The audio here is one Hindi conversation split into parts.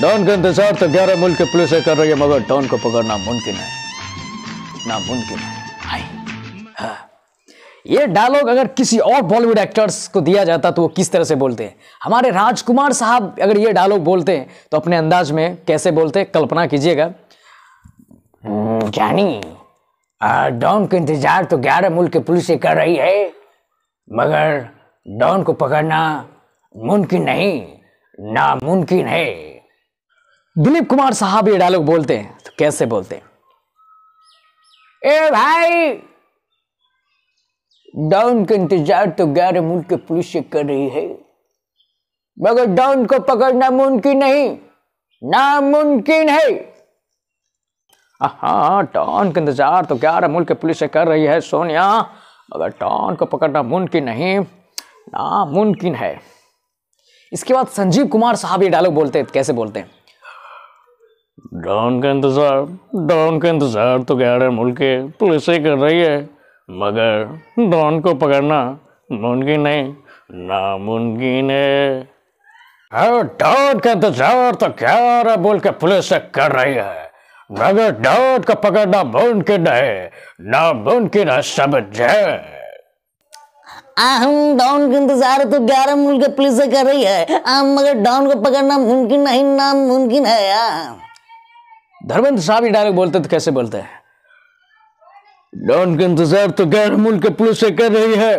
डॉन का इंतजार तो ग्यारह मुल्क के पुलिस कर रही है मगर डॉन को पकड़ना मुमकिन है नामुमकिन है हाँ। ये डायलॉग अगर किसी और बॉलीवुड एक्टर्स को दिया जाता तो वो किस तरह से बोलते हैं हमारे राजकुमार साहब अगर ये डायलॉग बोलते हैं तो अपने अंदाज में कैसे बोलते हैं कल्पना कीजिएगा हम्म, जानी डॉन का इंतजार तो ग्यारह मुल्क के पुलिस कर रही है मगर डॉन को पकड़ना मुमकिन नहीं नामुमकिन है दिलीप कुमार साहब ये डायलॉग बोलते हैं तो कैसे बोलते हैं ए भाई डाउन का इंतजार तो गैर मुल्क पुलिस से कर रही है मगर डाउन को पकड़ना मुमकिन नहीं नामुमकिन है हाँ टॉन का इंतजार तो ग्यारह मुल्क पुलिस से कर रही है सोनिया मगर टॉन को पकड़ना मुमकिन नहीं नामुमकिन है इसके बाद संजीव कुमार साहब ये डायलॉग बोलते हैं कैसे बोलते हैं डॉन का इंतज़ार डॉन का इंतज़ार तो ग्यारह मुल्क के पुलिस ही कर रही है मगर डॉन को पकड़ना मुमकिन नहीं नामुमकिन है हाँ, डॉन का इंतज़ार तो ग्यारह मुल्क के पुलिस कर रही है मगर डॉन को पकड़ना मुमकिन है नामुमकिन है समझे हम का इंतजार तो ग्यारह मुल्क पुलिस कर रही है मगर डॉन को पकड़ना मुमकिन नहीं नामुमकिन है यार धर्मेंद्र साहब ही डायरेक्ट बोलते तो कैसे बोलते हैं डॉन का इंतजार तो गैर मुल्क पुलिस से कर रही है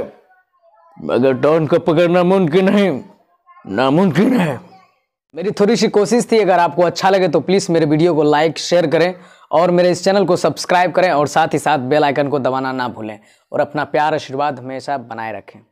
मगर डॉन को पकड़ना मुमकिन नहीं नामुमकिन है मेरी थोड़ी सी कोशिश थी अगर आपको अच्छा लगे तो प्लीज़ मेरे वीडियो को लाइक शेयर करें और मेरे इस चैनल को सब्सक्राइब करें और साथ ही साथ बेल आइकन को दबाना ना भूलें और अपना प्यार आशीर्वाद हमेशा बनाए रखें